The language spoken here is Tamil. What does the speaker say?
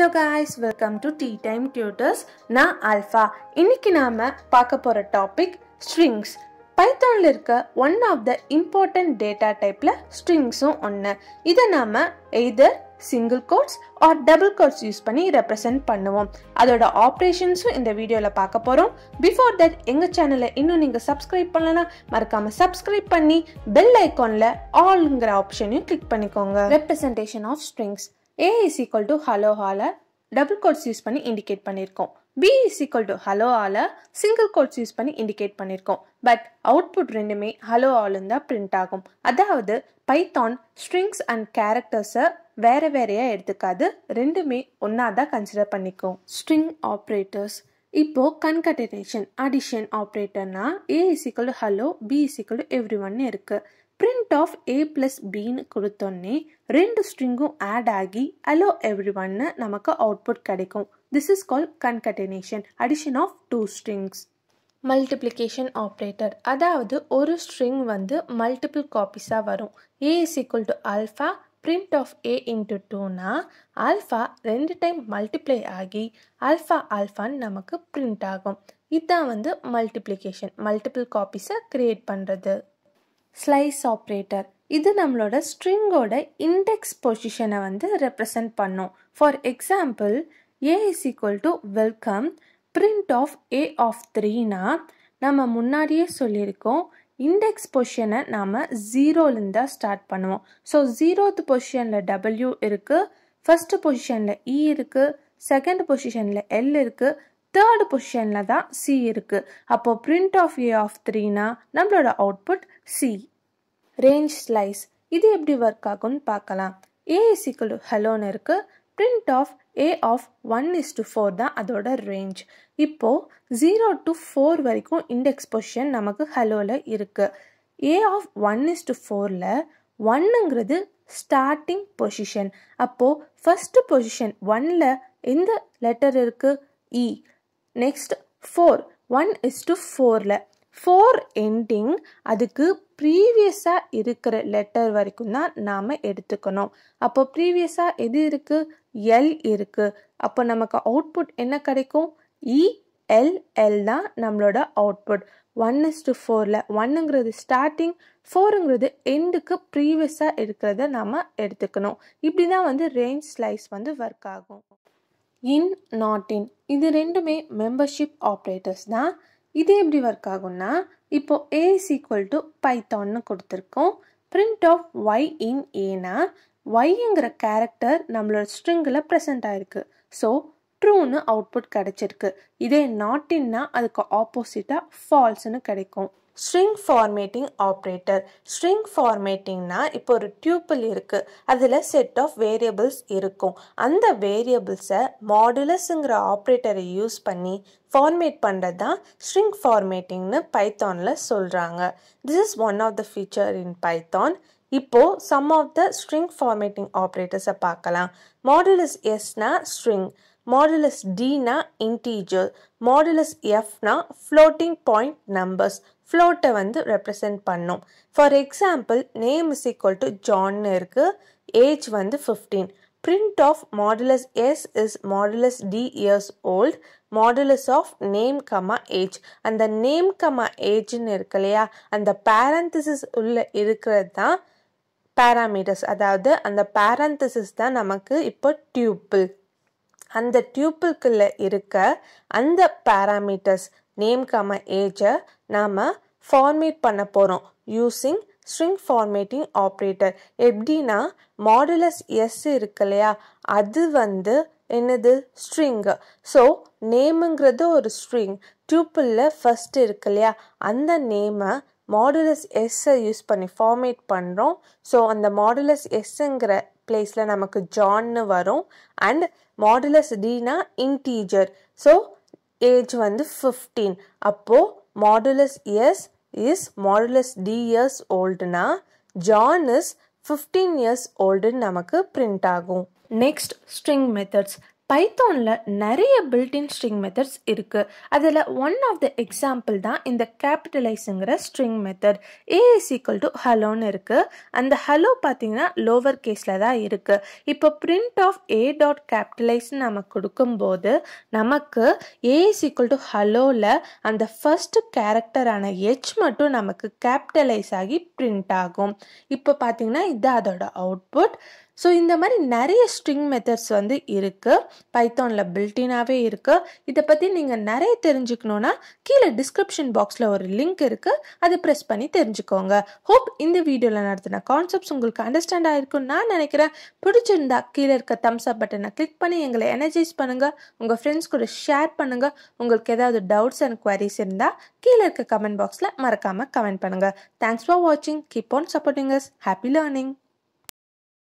Hello guys welcome to tea time tutors நான் ஆல்ஃபா இன்னைக்கு நாம பார்க்க போகிற டாபிக் ஸ்ட்ரிங்ஸ் பைத்தானில் இருக்க one of the important data டைப்பில் ஸ்ட்ரிங்ஸும் ஒன்று இதை நாம either single quotes or double quotes use பண்ணி ரெப்ரசென்ட் பண்ணுவோம் அதோட ஆப்ரேஷன்ஸும் இந்த வீடியோவில் பார்க்க போகிறோம் பிஃபோர் தட் எங்கள் சேனலை இன்னும் நீங்கள் சப்ஸ்கிரைப் பண்ணலன்னா மறக்காமல் சப்ஸ்கிரைப் பண்ணி பெல் ஐக்கானில் ஆல்ங்கிற ஆப்ஷனையும் கிளிக் பண்ணிக்கோங்க representation of strings A is equal to hello all double quotes use பண்ணி இண்டிகேட் பண்ணியிருக்கோம் B is equal to hello all single quotes use பண்ணி இண்டிகேட் பண்ணியிருக்கோம் பட் அவுட்புட் ரெண்டுமே ஹலோ ஆலுன்னு தான் பிரிண்ட் ஆகும் அதாவது பைத்தான் ஸ்ட்ரிங்ஸ் அண்ட் கேரக்டர்ஸை வேற வேறையாக எடுத்துக்காது ரெண்டுமே ஒன்றா தான் கன்சிடர் பண்ணிக்கும் ஸ்ட்ரிங் ஆப்ரேட்டர்ஸ் இப்போது கன்கட்டனேஷன் அடிஷன் ஆப்ரேட்டர்னா A is equal hello B is equal every ஒன்னு இருக்குது ಪ್ರಿಂಟ್ ಆಫ್ ಎ ಪ್ಲಸ್ ಬಿನ கொடுத்தோன்னே ரெண்டு ஸ்ட்ரிங்கும் ஆட் ஆகி அலோ எவ்ரி ஒன்னு நமக்கு அவுட்புட் கிடைக்கும் this is call concatenation addition of two strings multiplication operator அதாவது ஒரு ஸ்ட்ரிங் வந்து மல்டிபிள் காப்பீஸாக வரும் is equal to alpha alpha of a into 2 நா alpha ರೆಂಡು டைம் multiply ஆகி alpha alpha நமக்கு பிரிண்ட் ஆகும் இதுதான் வந்து மல்டிப்ளிகேஷன் மல்டிபிள் காப்பீஸை க்ரியேட் பண்ணுறது ஸ்லைஸ் ஆப்ரேட்டர் இது நம்மளோட ஸ்ட்ரிங்கோட இண்டெக்ஸ் பொசிஷனை வந்து ரெப்ரசன்ட் பண்ணும் for example A is equal to welcome print of A of த்ரீனா நம்ம முன்னாடியே சொல்லியிருக்கோம் இண்டெக்ஸ் பொசிஷனை நாம் ஜீரோலேருந்து தான் ஸ்டார்ட் பண்ணுவோம் ஸோ ஜீரோத் பொசிஷனில் டபிள்யூ இருக்குது ஃபஸ்ட்டு பொசிஷனில் இ இருக்குது செகண்ட் பொசிஷனில் எல் இருக்குது தேர்டு பொசிஷனில் தான் சி இருக்குது அப்போது பிரிண்ட் ஆஃப் ஏ ஆஃப் த்ரீனா நம்மளோட அவுட்புட் சி ரேஞ்ச் ஸ்லைஸ் இது எப்படி ஒர்க் ஆகும்னு பார்க்கலாம் ஏ இஸ் ஈக்குவல் டு ஹலோன்னு இருக்குது print of A of one is to four தான் அதோட ரேஞ்ச் இப்போது ஜீரோ டு ஃபோர் வரைக்கும் இண்டெக்ஸ் பொசிஷன் நமக்கு ஹலோவில் இருக்குது A of one is to ஃபோரில் ஒன்னுங்கிறது ஸ்டார்டிங் பொசிஷன் அப்போது ஃபஸ்ட்டு பொசிஷன் ஒன்னில் எந்த லெட்டர் இருக்குது E e. Next four one is to ஃபோரில் ஃபோர் எண்டிங் அதுக்கு ப்ரீவியஸாக இருக்கிற லெட்டர் வரைக்கும் தான் நாம் எடுத்துக்கணும் அப்போ ப்ரீவியஸாக எது இருக்குது எல் இருக்குது அப்போ நமக்கு அவுட்புட் என்ன கிடைக்கும் இ எல் எல் தான் நம்மளோட அவுட்புட் ஒன் இஸ் டு ஃபோரில் ஒன்னுங்கிறது ஸ்டார்டிங் ஃபோருங்கிறது எண்டுக்கு ப்ரீவியஸாக இருக்கிறத நாம் எடுத்துக்கணும் இப்படி தான் வந்து ரேஞ்ச் ஸ்லைஸ் வந்து ஒர்க் ஆகும் இன் நாட் இன் இது ரெண்டுமே மெம்பர்ஷிப் ஆப்ரேட்டர்ஸ் தான் இது எப்படி ஒர்க் ஆகும்னா இப்போ ஏ ஈக்குவல் டு பைத்தான்னு கொடுத்துருக்கோம் பிரிண்ட் ஆஃப் ஒய் இன் ஏனா ஒய்ங்கிற கேரக்டர் நம்மளோட ஸ்ட்ரிங்கில் ப்ரெசென்ட் ஆயிருக்கு ஸோ ட்ரூன்னு அவுட்புட் கிடைச்சிருக்கு இதே நாட்டின்னா அதுக்கு ஆப்போசிட்டாக ஃபால்ஸ்னு கிடைக்கும் ஸ்ட்ரிங் ஃபார்மேட்டிங் ஆப்ரேட்டர் ஸ்ட்ரிங் ஃபார்மேட்டிங்னா இப்போ ஒரு டியூப்பிள் இருக்குது அதில் செட் ஆஃப் வேரியபிள்ஸ் இருக்கும் அந்த வேரியபிள்ஸை மாடுலஸுங்கிற ஆப்ரேட்டரை யூஸ் பண்ணி ஃபார்மேட் பண்ணுறது தான் ஸ்ட்ரிங் ஃபார்மேட்டிங்னு பைத்தானில் சொல்கிறாங்க this is one of the feature in Python இப்போது some of the string formatting ஆப்ரேட்டர்ஸை பார்க்கலாம் மாடுலஸ் எஸ்னா ஸ்ட்ரிங் மாடுலஸ் டினா இன்டீஜர் மாடுலஸ் எஃப்னா ஃப்ளோட்டிங் பாயிண்ட் நம்பர்ஸ் ஃப்ளோட்டை வந்து ரெப்ரசன்ட் பண்ணும் for example name is equal to ஜான்னு இருக்குது ஏஜ் வந்து fifteen print of modulus S is modulus D years old modulus of name comma age அந்த name comma ageன்னு இருக்கு இல்லையா அந்த parenthesis உள்ள இருக்கிறது தான் பேராமீட்டர்ஸ் அதாவது அந்த பேரந்தசிஸ் தான் நமக்கு இப்போ டியூப்பிள் அந்த டியூப்பிள்குள்ளே இருக்க அந்த பேராமீட்டர்ஸ் நேம்காம ஏஜை நாம் ஃபார்மேட் பண்ண போகிறோம் யூஸிங் ஸ்ட்ரிங் ஃபார்மேட்டிங் ஆப்ரேட்டர் எப்படின்னா மாடுலஸ் எஸ் இருக்கு இல்லையா அது வந்து என்னது ஸ்ட்ரிங்கு ஸோ நேமுங்கிறது ஒரு ஸ்ட்ரிங் டியூப்பிளில் ஃபஸ்ட் இருக்கு இல்லையா அந்த நேமை மாடுலஸ் எஸ்ஸை யூஸ் பண்ணி ஃபார்மேட் பண்ணுறோம் ஸோ அந்த மாடுலஸ் எஸ்ஸுங்கிற பிளேஸில் நமக்கு ஜான்னு வரும் அண்ட் மாடுலஸ் டினா இன்டீஜர் ஸோ ஏஜ் வந்து ஃபிஃப்டீன் அப்போது modulus years is modulus D years ஓல்டுனா ஜான் இஸ் ஃபிஃப்டீன் இயர்ஸ் ஓல்டுன்னு நமக்கு பிரிண்ட் ஆகும் நெக்ஸ்ட் ஸ்ட்ரிங் மெத்தட்ஸ் பைத்தானில் நிறைய பில்டின் ஸ்ட்ரிங் மெத்தட்ஸ் இருக்குது அதில் ஒன் ஆஃப் த எக்ஸாம்பிள் தான் இந்த கேபிட்டலைஸுங்கிற string method A is equal to ஹலோன்னு இருக்குது அந்த ஹலோ பார்த்தீங்கன்னா லோவர் கேஸில் தான் இருக்குது இப்போ பிரிண்ட் ஆஃப் ஏ டாட் கேபிட்டலைஸ்னு நம்ம கொடுக்கும்போது நமக்கு ஏ இஸ் ஈக்குவல் டு ஹலோவில் அந்த ஃபஸ்ட்டு கேரக்டரான ஹெச் மட்டும் நமக்கு கேபிட்டலைஸ் ஆகி பிரிண்ட் ஆகும் இப்போ பார்த்தீங்கன்னா இது அதோட அவுட்புட் ஸோ இந்த மாதிரி நிறைய ஸ்ட்ரிங் மெத்தட்ஸ் வந்து இருக்குது பைத்தானில் பில்டினாகவே இருக்குது இதை பற்றி நீங்கள் நிறைய தெரிஞ்சுக்கணுன்னா கீழே டிஸ்கிரிப்ஷன் பாக்ஸில் ஒரு லிங்க் இருக்குது அதை ப்ரெஸ் பண்ணி தெரிஞ்சுக்கோங்க ஹோப் இந்த வீடியோவில் நடத்தின கான்செப்ட்ஸ் உங்களுக்கு அண்டர்ஸ்டாண்ட் ஆகிருக்குன்னு நான் நினைக்கிறேன் பிடிச்சிருந்தா கீழே இருக்க தம்ஸ் அப் பட்டனை கிளிக் பண்ணி எங்களை எனர்ஜைஸ் பண்ணுங்கள் உங்கள் ஃப்ரெண்ட்ஸ் கூட ஷேர் பண்ணுங்கள் உங்களுக்கு ஏதாவது டவுட்ஸ் அண்ட் குவரிஸ் இருந்தால் கீழே இருக்க கமெண்ட் பாக்ஸில் மறக்காமல் கமெண்ட் பண்ணுங்கள் தேங்க்ஸ் ஃபார் வாட்சிங் keep on supporting happy learning